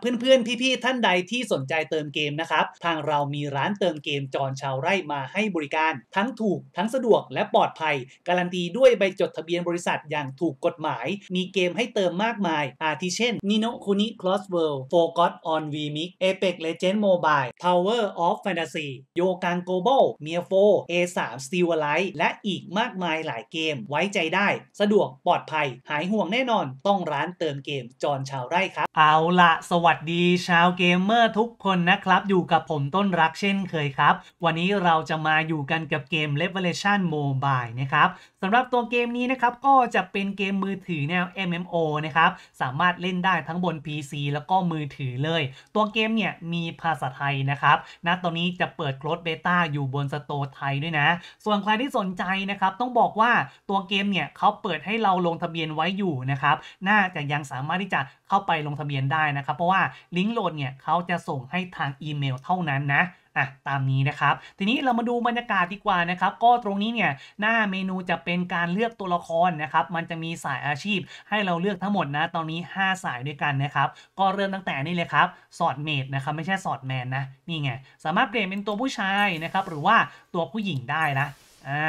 เพื่อนๆ พี่ๆ ท่านใดที่สนใจเติมเกมนะครับ ทางเรามีร้านเติมเกมจอนชาวไร่มาให้บริการทั้งถูกทั้งสะดวกและปลอดภัย การันตีด้วยใบจดทะเบียนบริษัทอย่างถูกกฎหมาย มีเกมให้เติมมากมาย อาทิเช่น Nino Kuni Cross World f o c u s on VMix Apex Legends Mobile Tower of Fantasy Yokan Global m i a 4 A3 Steel Alive และอีกมากมายหลายเกมไว้ใจได้ สะดวกปลอดภัย หายห่วงแน่นอนต้องร้านเติมเกม จอนชาวไร่ครับเอาละสววัสดีชาวเกมเมอร์ทุกคนนะครับ อยู่กับผมต้นรักเช่นเคยครับ วันนี้เราจะมาอยู่กันกับเกม Revelation Mobile นะครับสำหรับตัวเกมนี้นะครับก็จะเป็นเกมมือถือแนว MMO นะครับสามารถเล่นได้ทั้งบน PC แล้วก็มือถือเลย ตัวเกมเนี่ยมีภาษาไทยนะครับ ณตอนนี้จะเปิดโคลดเบต้าอยู่บนสโตร์ไทยด้วยนะ ส่วนใครที่สนใจนะครับต้องบอกว่าตัวเกมเนี่ยเขาเปิดให้เราลงทะเบียนไว้อยู่นะครับน่าจะยังสามารถที่จะเข้าไปลงทะเบียนได้นะครับเพราะว่าลิงก์โหลดเนี่ยเขาจะส่งให้ทางอีเมลเท่านั้นนะอ่ะตามนี้นะครับ ทีนี้เรามาดูบรรยากาศดีกว่านะครับ ก็ตรงนี้เนี่ยหน้าเมนูจะเป็นการเลือกตัวละครนะครับ มันจะมีสายอาชีพให้เราเลือกทั้งหมดนะ ตอนนี้ 5 สายด้วยกันนะครับ ก็เริ่มตั้งแต่นี่เลยครับสอดเมดนะครับ ไม่ใช่สอดแมนนะ นี่ไงสามารถเปลี่ยนเป็นตัวผู้ชายนะครับ หรือว่าตัวผู้หญิงได้นะอ่า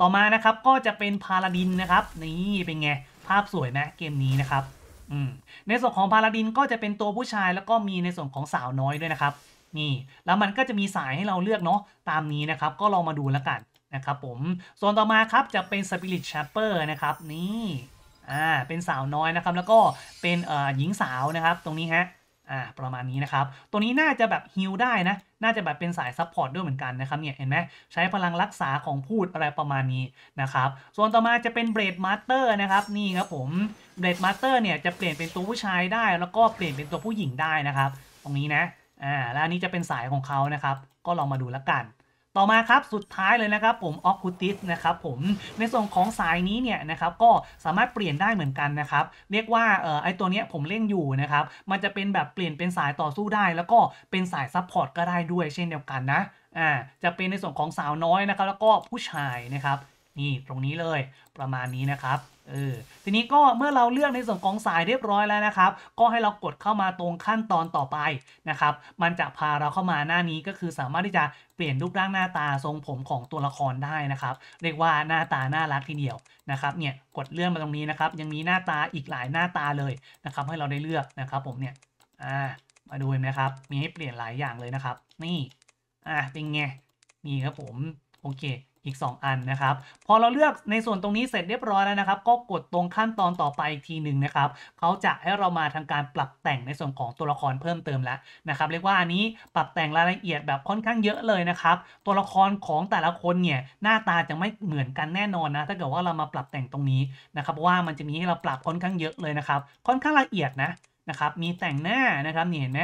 ต่อมานะครับก็จะเป็นพาลาดินนะครับนี่เป็นไงภาพสวยไหมเกมนี้นะครับในส่วนของพาลาดินก็จะเป็นตัวผู้ชายแล้วก็มีในส่วนของสาวน้อยด้วยนะครับ นี่แล้วมันก็จะมีสายให้เราเลือกเนาะตามนี้นะครับ ก็ลองมาดูแล้วกันนะครับผมส่วนต่อมาครับจะเป็นสปิริตแชปเปอร์นะครับนี่อ่าเป็นสาวน้อยนะครับ แล้วก็เป็นเอ่อหญิงสาวนะครับ ตรงนี้ฮะอ่าประมาณนี้นะครับ ตัวนี้น่าจะแบบฮิลได้นะ น่าจะแบบเป็นสายซับพอร์ตด้วยเหมือนกันนะครับเนี่ยเห็นไหมใช้พลังรักษาของพูดอะไรประมาณนี้ นะครับ ส่วนต่อมาจะเป็นเบรดมาสเตอร์นะครับ นี่ครับผมเบรดมาสเตอร์เนี่ยจะเปลี่ยนเป็นตัวผู้ชายได้ แล้วก็เปลี่ยนเป็นตัวผู้หญิงได้นะครับ ตรงนี้นะอ่าแล้วอันนี้จะเป็นสายของเขานะครับ ก็ลองมาดูแล้วกันต่อมาครับ สุดท้ายเลยนะครับผมออคูติสนะครับผมในส่วนของสายนี้เนี่ยนะครับก็สามารถเปลี่ยนได้เหมือนกันนะครับ เรียกว่าเอ่อไอตัวเนี้ยผมเล่นอยู่นะครับมันจะเป็นแบบเปลี่ยนเป็นสายต่อสู้ได้ แล้วก็เป็นสายซัพพอร์ตก็ได้ด้วยเช่นเดียวกันนะอ่าจะเป็นในส่วนของสาวน้อยนะครับแล้วก็ผู้ชายนะครับนี่ ตรงนี้เลยประมาณนี้นะครับเออทีนี้ก็เมื่อเราเลือกในส่วนของสายเรียบร้อยแล้วนะครับ ก็ให้เรากดเข้ามาตรงขั้นตอนต่อไปนะครับ มันจะพาเราเข้ามาหน้านี้ก็คือสามารถที่จะเปลี่ยนรูปร่างหน้าตาทรงผมของตัวละครได้นะครับ เรียกว่าหน้าตาน่ารักทีเดียวนะครับเนี่ยกดเลื่อนมาตรงนี้นะครับ ยังมีหน้าตาอีกหลายหน้าตาเลยนะครับ ให้เราได้เลือกนะครับ ผมเนี่ย อ่า มาดูเห็นไหมครับ มีให้เปลี่ยนหลายอย่างเลยนะครับ นี่อ่าเป็นไงนี่ครับผมโอเคอีก 2 อันนะครับ พอเราเลือกในส่วนตรงนี้เสร็จเรียบร้อยแล้วนะครับก็กดตรงขั้นตอนต่อไปอีกทีหนึ่งนะครับเขาจะให้เรามาทำการปรับแต่งในส่วนของตัวละครเพิ่มเติมแล้วนะครับเรียกว่าอันนี้ปรับแต่งรายละเอียดแบบค่อนข้างเยอะเลยนะครับ ตัวละครของแต่ละคนเนี่ยหน้าตาจะไม่เหมือนกันแน่นอนนะ ถ้าเกิดว่าเรามาปรับแต่งตรงนี้นะครับว่ามันจะมีให้เราปรับค่อนข้างเยอะเลยนะครับค่อนข้างละเอียดนะนะครับ มีแต่งหน้านะครับ นี่เห็นไหม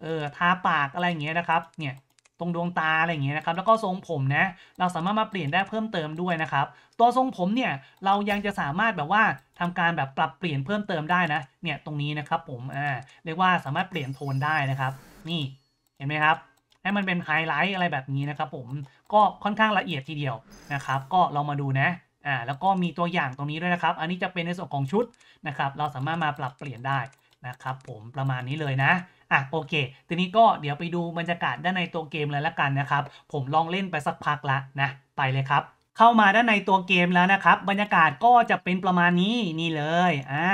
เออทาปากอะไรเงี้ยนะครับเนี่ยตรงดวงตาอะไรอย่างเงี้ยนะครับ แล้วก็ทรงผมนะ เราสามารถมาเปลี่ยนได้เพิ่มเติมด้วยนะครับ ตัวทรงผมเนี่ยเรายังจะสามารถแบบว่าทำการแบบปรับเปลี่ยนเพิ่มเติมได้นะเนี่ยตรงนี้นะครับผมอ่าเรียกว่าสามารถเปลี่ยนโทนได้นะครับ นี่ เห็นไหมครับ ให้มันเป็นไฮไลท์อะไรแบบนี้นะครับ ผมก็ค่อนข้างละเอียดทีเดียวนะครับ ก็เรามาดูนะอ่าแล้วก็มีตัวอย่างตรงนี้ด้วยนะครับ อันนี้จะเป็นในส่วนของชุดนะครับ เราสามารถมาปรับเปลี่ยนได้นะครับ ผมประมาณนี้เลยนะอ่ะโอเค ทีนี้ก็เดี๋ยวไปดูบรรยากาศด้านในตัวเกมเลยละกันนะครับ ผมลองเล่นไปสักพักละนะ ไปเลยครับ เข้ามาด้านในตัวเกมแล้วนะครับ บรรยากาศก็จะเป็นประมาณนี้นี่เลย อ่า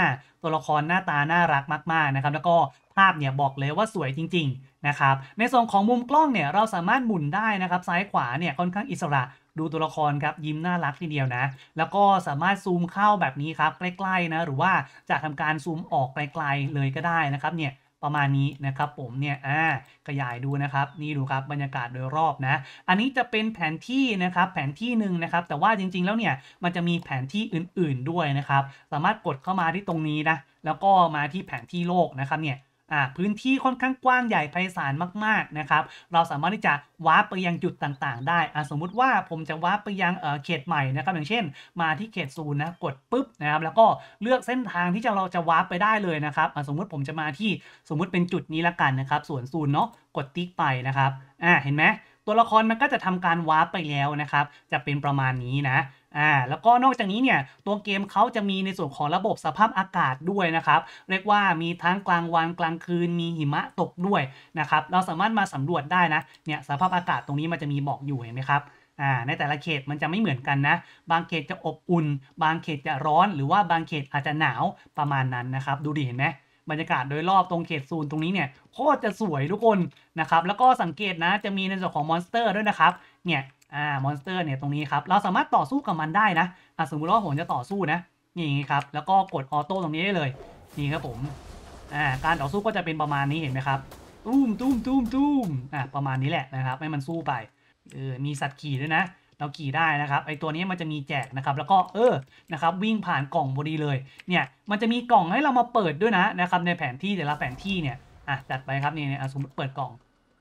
ตัวละครหน้าตาน่ารักมากๆนะครับ แล้วก็ภาพเนี่ยบอกเลยว่าสวยจริงๆนะครับ ในส่วนของมุมกล้องเนี่ยเราสามารถหมุนได้นะครับ ซ้ายขวาเนี่ยค่อนข้างอิสระ ดูตัวละครครับยิ้มน่ารักทีเดียวนะ แล้วก็สามารถซูมเข้าแบบนี้ครับใกล้ๆนะ หรือว่าจะทำการซูมออกไกลๆเลยก็ได้นะครับเนี่ยประมาณนี้นะครับผมเนี่ยอ่าขยายดูนะครับ นี่ดูครับบรรยากาศโดยรอบนะ อันนี้จะเป็นแผนที่นะครับแผนที่หนึ่งนะครับ แต่ว่าจริงๆแล้วเนี่ยมันจะมีแผนที่อื่นๆด้วยนะครับสามารถกดเข้ามาที่ตรงนี้นะแล้วก็มาที่แผนที่โลกนะครับเนี่ยพื้นที่ค่อนข้างกว้างใหญ่ไพศาลมาก ๆนะครับ เราสามารถที่จะวาร์ปไปยังจุดต่างๆ ได้สมมุติว่าผมจะวาร์ปไปยังเขตใหม่นะครับ อย่างเช่น มาที่เขตศูนย์นะ กดปุ๊บนะครับ แล้วก็เลือกเส้นทางที่จะเราจะ วาร์ปไปได้เลยนะครับ สมมุติผมจะมาที่สมมุติเป็นจุดนี้ละกันนะครับสวนศูนย์เนาะ กดติ๊กไปนะครับ อ่าเห็นไหมตัวละครมันก็จะทำการวาร์ปไปแล้วนะครับ จะเป็นประมาณนี้นะ อ่า แล้วก็นอกจากนี้เนี่ย ตัวเกมเขาจะมีในส่วนของระบบสภาพอากาศด้วยนะครับ เรียกว่ามีทั้งกลางวันกลางคืนมีหิมะตกด้วยนะครับ เราสามารถมาสำรวจได้นะ เนี่ยสภาพอากาศตรงนี้มันจะมีบอกอยู่เห็นไหมครับ อ่า ในแต่ละเขตมันจะไม่เหมือนกันนะ บางเขตจะอบอุ่น บางเขตจะร้อน หรือว่าบางเขตอาจจะหนาวประมาณนั้นนะครับ ดูดิเห็นไหมบรรยากาศโดยรอบตรงเขตซูนตรงนี้เนี่ยโคตรจะสวยทุกคนนะครับ แล้วก็สังเกตนะ จะมีในส่วนของมอนสเตอร์ด้วยนะครับเนี่ยอ่ามอนสเตอร์เนี่ยตรงนี้ครับเราสามารถต่อสู้กับมันได้นะอ่ะสมมติว่าผมจะต่อสู้นะ นี่ครับ แล้วก็กดออโต้ตรงนี้ได้เลยนี่ครับผมอ่าการต่อสู้ก็จะเป็นประมาณนี้เห็นไหมครับตุ้มตุ้มตุ้มตุ้มอ่ะประมาณนี้แหละนะครับให้มันสู้ไปเออมีสัตว์ขี่ด้วยนะเราขี่ได้นะครับ ไอตัวนี้มันจะมีแจกนะครับ แล้วก็เออนะครับ วิ่งผ่านกล่องพอดีเลยเนี่ยมันจะมีกล่องให้เรามาเปิดด้วยนะนะครับในแผนที่แต่ละแผนที่เนี่ยอ่ะจัดไปครับนี่เนี่ยสมมติเปิดกล่อง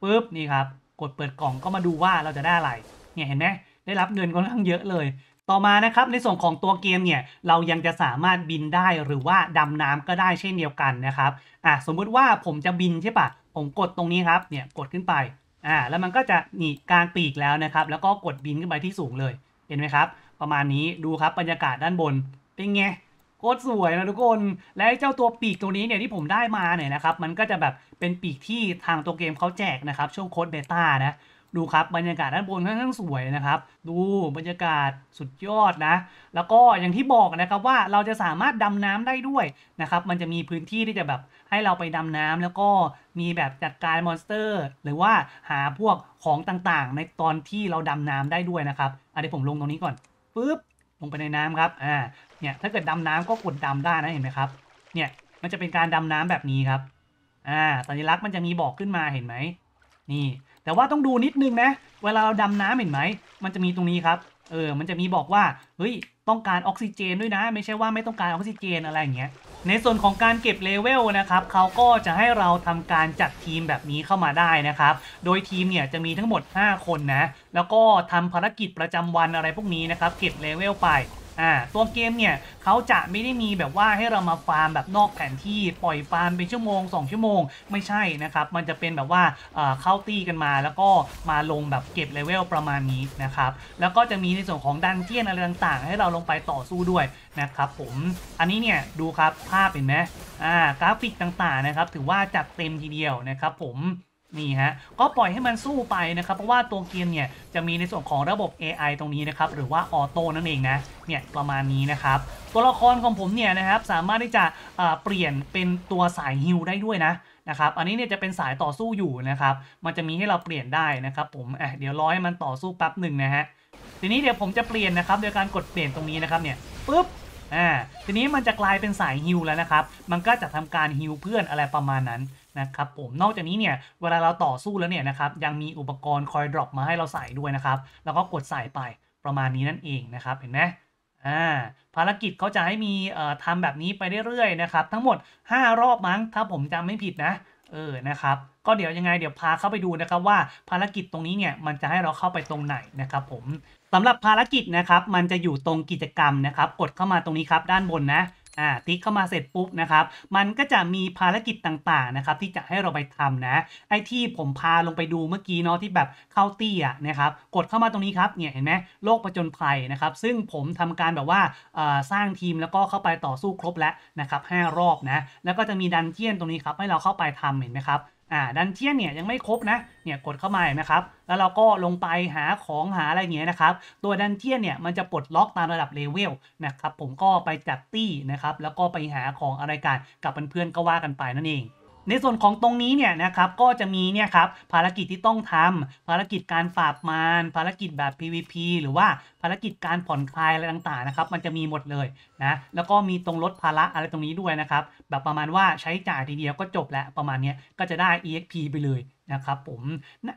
ปุ๊บนี่ครับกดเปิดกล่องก็มาดูว่าเราจะได้อะไร เนี่ยเห็นไหมได้รับเงินค่อนข้างเยอะเลย ต่อมานะครับในส่วนของตัวเกมเนี่ยเรายังจะสามารถบินได้หรือว่าดำน้ำก็ได้เช่นเดียวกันนะครับอ่ะสมมุติว่าผมจะบินใช่ปะผมกดตรงนี้ครับเนี่ยกดขึ้นไปอ่าแล้วมันก็จะหนีกลางปีกแล้วนะครับแล้วก็กดบินขึ้นไปที่สูงเลย เห็นไหมครับ ประมาณนี้ดูครับบรรยากาศด้านบนเป็นไงโคตรสวยนะทุกคนและเจ้าตัวปีกตัวนี้เนี่ยที่ผมได้มาเนี่ยนะครับมันก็จะแบบเป็นปีกที่ทางตัวเกมเขาแจกนะครับช่วงโค้ดเบต้านะดูครับบรรยากาศด้านบนค่อนข้างสวยนะครับดูบรรยากาศสุดยอดนะ แล้วก็อย่างที่บอกนะครับว่าเราจะสามารถดำน้ำได้ด้วยนะครับ มันจะมีพื้นที่ที่จะแบบให้เราไปดำน้ำ แล้วก็มีแบบจัดการมอนสเตอร์ หรือว่าหาพวกของต่างๆ ในตอนที่เราดำน้ำได้ด้วยนะครับอันนี้ผมลงตรงนี้ก่อนปึ๊บลงไปในน้ำครับอ่าเนี่ยถ้าเกิดดำน้ำก็กดดำได้นะเห็นไหมครับเนี่ยมันจะเป็นการดำน้ำแบบนี้ครับอ่าสัญลักษณ์มันจะมีบอกขึ้นมาเห็นไหมนี่แต่ว่าต้องดูนิดนึงนะ เวลาเราดำน้ำเห็นไหมมันจะมีตรงนี้ครับเออมันจะมีบอกว่าเฮ้ยต้องการออกซิเจนด้วยนะ ไม่ใช่ว่าไม่ต้องการออกซิเจนอะไรอย่างเงี้ยในส่วนของการเก็บเลเวลนะครับเขาก็จะให้เราทำการจัดทีมแบบนี้เข้ามาได้นะครับโดยทีมเนี่ยจะมีทั้งหมด 5 คนนะ แล้วก็ทำภารกิจประจำวันอะไรพวกนี้นะครับเก็บเลเวลไปอ่าตัวเกม เนี่ยเขาจะไม่ได้มีแบบว่าให้เรามาฟาร์มแบบนอกแผนที่ปล่อยฟาร์มเป็นชั่วโมง2ชั่วโมงไม่ใช่นะครับมันจะเป็นแบบว่าเข้าตีกันมาแล้วก็มาลงแบบเก็บเลเวลประมาณนี้นะครับแล้วก็จะมีในส่วนของดันเจียนอะไรต่างๆให้เราลงไปต่อสู้ด้วยนะครับผมอันนี้เนี่ยดูครับภาพเห็นไหมอ่ากราฟิกต่างๆนะครับถือว่าจัดเต็มทีเดียวนะครับผมนี่ฮะก็ปล่อยให้มันสู้ไปนะครับ เพราะว่าตัวเกมเนี่ย จะมีในส่วนของระบบ AI ตรงนี้นะครับ หรือว่าออโต้นั่นเองนะ เนี่ยประมาณนี้นะครับ ตัวละครของผมเนี่ยนะครับสามารถที่จะเปลี่ยนเป็นตัวสายฮิลได้ด้วยนะนะครับอันนี้เนี่ยจะเป็นสายต่อสู้อยู่นะครับ มันจะมีให้เราเปลี่ยนได้นะครับผมเดี๋ยวรอให้มันต่อสู้แป๊บหนึ่งนะฮะทีนี้เดี๋ยวผมจะเปลี่ยนนะครับโดยการกดเปลี่ยนตรงนี้นะครับเนี่ยปุ๊บอ่าทีนี้มันจะกลายเป็นสายฮิลแล้วนะครับมันก็จะทำการฮิลเพื่อนอะไรประมาณนั้นนะครับผมนอกจากนี้เนี่ยเวลาเราต่อสู้แล้วเนี่ยนะครับยังมีอุปกรณ์คอยดรอปมาให้เราใส่ด้วยนะครับ แล้วก็กดใส่ไปประมาณนี้นั่นเองนะครับ เห็นไหมอ่าภารกิจเขาจะให้มีเอ่อทำแบบนี้ไปเรื่อยๆนะครับ ทั้งหมด 5 รอบมั้งถ้าผมจำไม่ผิดนะเออนะครับ ก็เดี๋ยวยังไงเดี๋ยวพาเข้าไปดูนะครับ ว่าภารกิจตรงนี้เนี่ยมันจะให้เราเข้าไปตรงไหนนะครับผมสำหรับภารกิจนะครับ มันจะอยู่ตรงกิจกรรมนะครับ กดเข้ามาตรงนี้ครับด้านบนนะอ่าติ๊กเข้ามาเสร็จปุ๊บนะครับ มันก็จะมีภารกิจต่างๆนะครับที่จะให้เราไปทำนะ ไอที่ผมพาลงไปดูเมื่อกี้เนาะที่แบบเข้าตี้อ่ะนะครับ กดเข้ามาตรงนี้ครับ เนี่ยเห็นไหม โลกประจนภัยนะครับ ซึ่งผมทำการแบบว่าสร้างทีมแล้วก็เข้าไปต่อสู้ครบแล้วนะครับ 5 รอบนะ แล้วก็จะมีดันเจียนตรงนี้ครับให้เราเข้าไปทำเห็นไหมครับอ่าดันเจียนเนี่ยยังไม่ครบนะ เนี่ยกดเข้ามาเห็นไหมครับ แล้วเราก็ลงไปหาของหาอะไรเงี้ยนะครับ ตัวดันเจียนเนี่ยมันจะปลดล็อกตามระดับเลเวลนะครับ ผมก็ไปจัดตี้นะครับ แล้วก็ไปหาของอะไรกัน กับเพื่อนๆก็ว่ากันไปนั่นเองในส่วนของตรงนี้เนี่ยนะครับ ก็จะมีเนี่ยครับภารกิจที่ต้องทำภารกิจการปราบมารภารกิจแบบ PVP หรือว่าภารกิจการผ่อนคลายอะไรต่าง ๆนะครับ มันจะมีหมดเลยนะแล้วก็มีตรงลดภาระอะไรตรงนี้ด้วยนะครับแบบประมาณว่าใช้จ่ายทีเดียวก็จบแล้วประมาณนี้ก็จะได้ EXP ไปเลยนะครับผม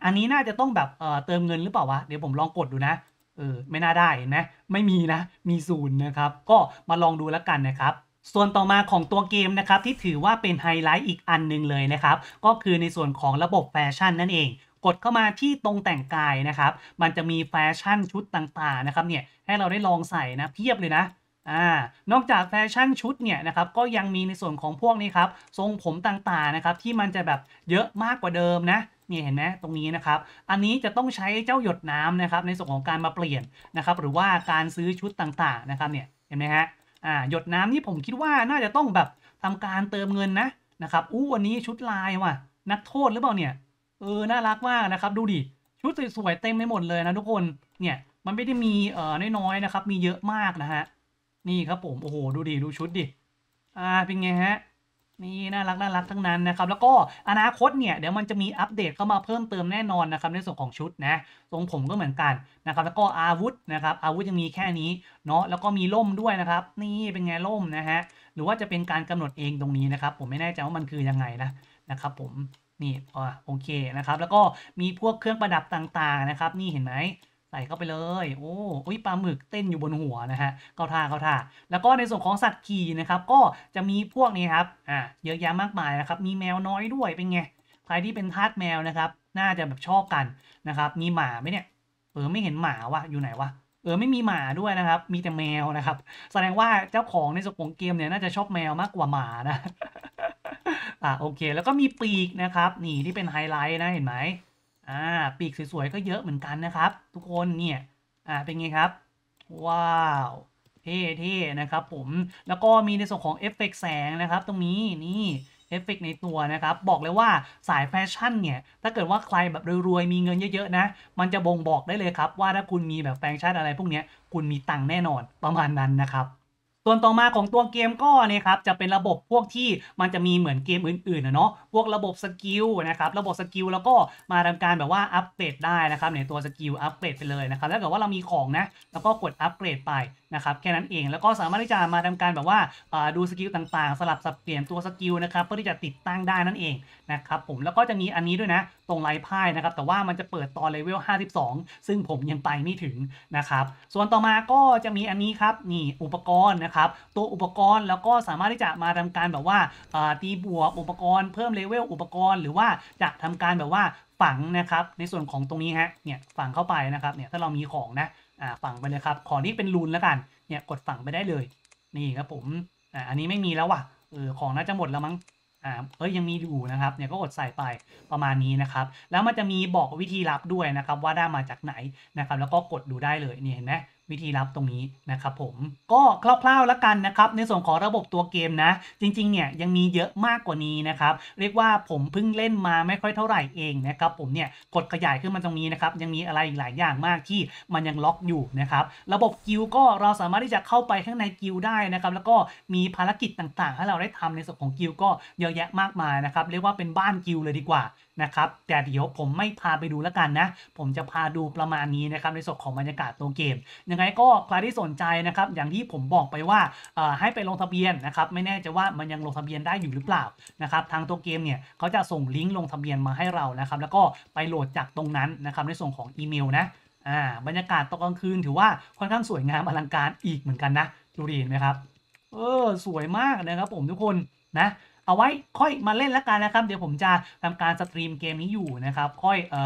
อันนี้น่าจะต้องแบบเเติมเงินหรือเปล่าวะเดี๋ยวผมลองกดดูนะเออไม่น่าได้นะไม่มีนะ มีศูนย์นะครับ ก็มาลองดูแล้วกันนะครับส่วนต่อมาของตัวเกมนะครับที่ถือว่าเป็นไฮไลท์อีกอันนึงเลยนะครับ ก็คือในส่วนของระบบแฟชั่นนั่นเอง กดเข้ามาที่ตรงแต่งกายนะครับ มันจะมีแฟชั่นชุดต่างๆนะครับ เนี่ยให้เราได้ลองใส่นะเพียบเลยนะอ่านอกจากแฟชั่นชุดเนี่ยนะครับก็ยังมีในส่วนของพวกนี้ครับทรงผมต่างๆนะครับ ที่มันจะแบบเยอะมากกว่าเดิมนะนี่เห็นไหมตรงนี้นะครับอันนี้จะต้องใช้เจ้าหยดน้ำนะครับในส่วนของการมาเปลี่ยนนะครับ หรือว่าการซื้อชุดต่างๆนะครับเนี่ยเห็นไหมฮะอ่าหยดน้ำนี่ผมคิดว่าน่าจะต้องแบบทำการเติมเงินนะนะครับอู้วันนี้ชุดลายว่ะนักโทษหรือเปล่าเนี่ยเออน่ารักมากนะครับดูดิ ชุดสวยๆเต็มไปหมดเลยนะทุกคนเนี่ยมันไม่ได้มีเอ่อน้อยๆนะครับ มีเยอะมากนะฮะ นี่ครับผมโอ้โห ดูดิดูชุดดิอ่าเป็นไงฮะนี่น่ารักน่ารักทั้งนั้นนะครับ แล้วก็อนาคตเนี่ยเดี๋ยวมันจะมีอัปเดตเข้ามาเพิ่มเติมแน่นอนนะครับ ในส่วนของชุดนะทรงผมก็เหมือนกันนะครับแล้วก็อาวุธนะครับอาวุธยังมีแค่นี้เนาะแล้วก็มีล่มด้วยนะครับนี่เป็นไงล่มนะฮะหรือว่าจะเป็นการกำหนดเองตรงนี้นะครับผมไม่แน่ใจว่ามันคือยังไงนะนะครับผมนี่อ๋อโอเคนะครับแล้วก็มีพวกเครื่องประดับต่างๆนะครับนี่เห็นไหมใส่เข้าไปเลย โอ้อุ้ยปลาหมึกเต้นอยู่บนหัวนะฮะเข้าท่าเข้าท่าแล้วก็ในส่วนของสัตว์ขี่นะครับ ก็จะมีพวกนี้ครับอ่าเยอะแยะมากมายนะครับ มีแมวน้อยด้วยเป็นไงใครที่เป็นทาสแมวนะครับ น่าจะแบบชอบกันนะครับ มีหมาไหมเนี่ย เออไม่เห็นหมาวะ อยู่ไหนวะเออไม่มีหมาด้วยนะครับ มีแต่แมวนะครับ แสดงว่าเจ้าของในส่วนของเกมเนี่ยน่าจะชอบแมวมากกว่าหมานะอ่าโอเค แล้วก็มีปีกนะครับนี่ที่เป็นไฮไลท์นะเห็นไหม่าปีกสวย ๆ ก็เยอะเหมือนกันนะครับ ทุกคนเนี่ยอ่าเป็นไงครับ ว้าว เท่ ๆ นะครับผมแล้วก็มีในส่วนของเอฟเฟกแสงนะครับ ตรงนี้นี่เอฟเฟกในตัว นะครับ บอกเลยว่าสายแฟชั่นเนี่ย ถ้าเกิดว่าใครแบบรวยๆมีเงินเยอะๆ นะ มันจะบ่งบอกได้เลยครับ ว่าถ้าคุณมีแบบแฟชั่นอะไร พวกนี้คุณมีตังค์แน่นอน ประมาณนั้นนะครับส่วนต่อมาของตัวเกมก็นียครับจะเป็นระบบพวกที่มันจะมีเหมือนเกมอื่นๆนะเนาะพวกระบบสกิลนะครับระบบสกิลแล้วก็มาทำการแบบว่าอัปเกรดได้นะครับในตัวสกิลอัปเกรดไปเลยนะครับถ้าเกิดว่าเรามีของนะ แล้วก็กดอัปเกรดไปนะครับ แค่นั้นเองแล้วก็สามารถที่จะมาทำการแบบว่าดูสกิลต่าง ๆ สลับสับเปลี่ยนตัวสกิลนะครับเพื่อที่จะติดตั้งได้นั่นเองนะครับผมแล้วก็จะมีอันนี้ด้วยนะ ตรงไลพายนะครับแต่ว่ามันจะเปิดตอนเลเวล52 ซึ่งผมยังไปไม่ถึงนะครับ ส่วนต่อมาก็จะมีอันนี้ครับนี่อุปกรณ์นะครับครับตัวอุปกรณ์แล้วก็สามารถที่จะมาทำการแบบว่าตีบวกอุปกรณ์เพิ่มเลเวลอุปกรณ์หรือว่าจะทำการแบบว่าฝังนะครับในส่วนของตรงนี้ฮะเนี่ยฝังเข้าไปนะครับเนี่ยถ้าเรามีของนะอ่าฝังไปเลยครับขอนี้เป็นรูนแล้วกันเนี่ยกดฝังไปได้เลย นี่ครับผมอ่าอันนี้ไม่มีแล้วว่ะเออของน่าจะหมดแล้วมั้งอ่าเอ้ยยังมีอยู่นะครับเนี่ยก็กดใส่ไปประมาณนี้นะครับ แล้วมันจะมีบอกวิธีรับด้วยนะครับว่าได้มาจากไหนนะครับ แล้วก็กดดูได้เลยนี่เห็นไหมวิธีรับตรงนี้นะครับผมก็คร่าวๆแล้วกันนะครับในส่วนของระบบตัวเกมนะจริงๆเนี่ยยังมีเยอะมากกว่านี้นะครับเรียกว่าผมเพิ่งเล่นมาไม่ค่อยเท่าไหร่เองนะครับผมเนี่ยกดขยายขึ้นมาตรงนี้นะครับยังมีอะไรอีกหลายอย่างมากที่มันยังล็อกอยู่นะครับระบบกิลก็เราสามารถที่จะเข้าไปข้างในกิลได้นะครับแล้วก็มีภารกิจต่างๆให้เราได้ทำในส่วนของกิลก็เยอะแยะมากมายนะครับเรียกว่าเป็นบ้านกิลเลยดีกว่านะครับแต่เดี๋ยวผมไม่พาไปดูแล้วกันนะ ผมจะพาดูประมาณนี้นะครับในส่วนของบรรยากาศตัวเกม ยังไงก็ใครที่สนใจนะครับ อย่างที่ผมบอกไปว่า ให้ไปลงทะเบียนนะครับ ไม่แน่ใจว่ามันยังลงทะเบียนได้อยู่หรือเปล่านะครับทางตัวเกมเนี่ย เขาจะส่งลิงก์ลงทะเบียนมาให้เรานะครับ แล้วก็ไปโหลดจากตรงนั้นนะครับ ในส่วนของอีเมลนะ บรรยากาศตอนกลางคืนถือว่าค่อนข้างสวยงามอลังการอีกเหมือนกันนะดูดีนไหมครับเออสวยมากนะครับ ผมทุกคนนะเอาไว้ค่อยมาเล่นแล้วกันนะครับ เดี๋ยวผมจะทำการสตรีมเกมนี้อยู่นะครับ ค่อยอ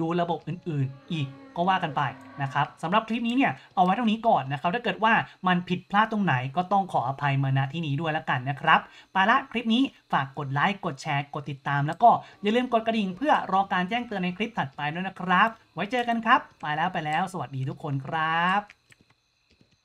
ดูระบบอื่น ๆ อีก ก็ว่ากันไปนะครับสำหรับคลิปนี้เนี่ยเอาไว้เท่านี้ก่อนนะครับถ้าเกิดว่ามันผิดพลาดตรงไหนก็ต้องขออภัยมาณที่นี้ด้วยแล้วกันนะครับปาละคลิปนี้ฝากกดไลค์กดแชร์กดติดตามแล้วก็อย่าลืมกดกระดิ่งเพื่อรอการแจ้งเตือนในคลิปถัดไปด้วยนะครับ ไว้เจอกันครับ ไปแล้วไปแล้ว สวัสดีทุกคนครับ